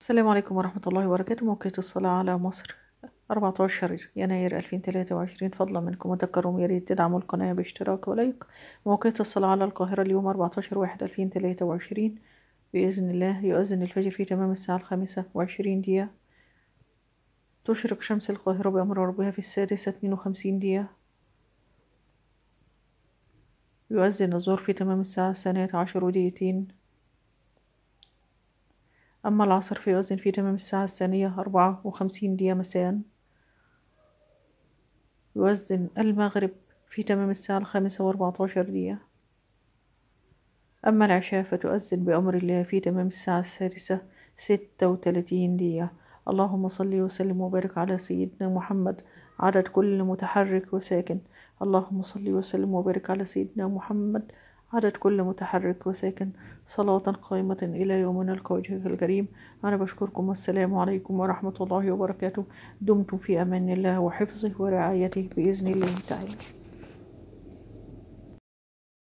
السلام عليكم ورحمة الله وبركاته موقع الصلاة على مصر 14 يناير 2023 فضلا منكم وتكرم يريد تدعموا القناة باشتراك ولايك موقع الصلاة على القاهرة اليوم 14 واحد 2023 بإذن الله يؤذن الفجر في تمام الساعة الخامسة وعشرين دقيقة تشرق شمس القاهرة بأمر ربها في السادسة 52 دقيقة يؤذن الظهر في تمام الساعة الثانية عشر ودقيقتين أما العصر فيؤذن في تمام الساعة الثانية أربعة وخمسين دقيقة مساء يؤذن المغرب في تمام الساعة الخامسة وأربعتاشر دقيقة أما العشاء فتؤذن بأمر الله في تمام الساعة السادسة ستة وتلاتين دقيقة اللهم صل وسلم وبارك على سيدنا محمد عدد كل متحرك وساكن اللهم صل وسلم وبارك على سيدنا محمد عدد كل متحرك وساكن صلاة قائمة إلى يومنا القادم الكريم أنا بشكركم والسلام عليكم ورحمة الله وبركاته دمتم في أمان الله وحفظه ورعايته بإذن الله تعالى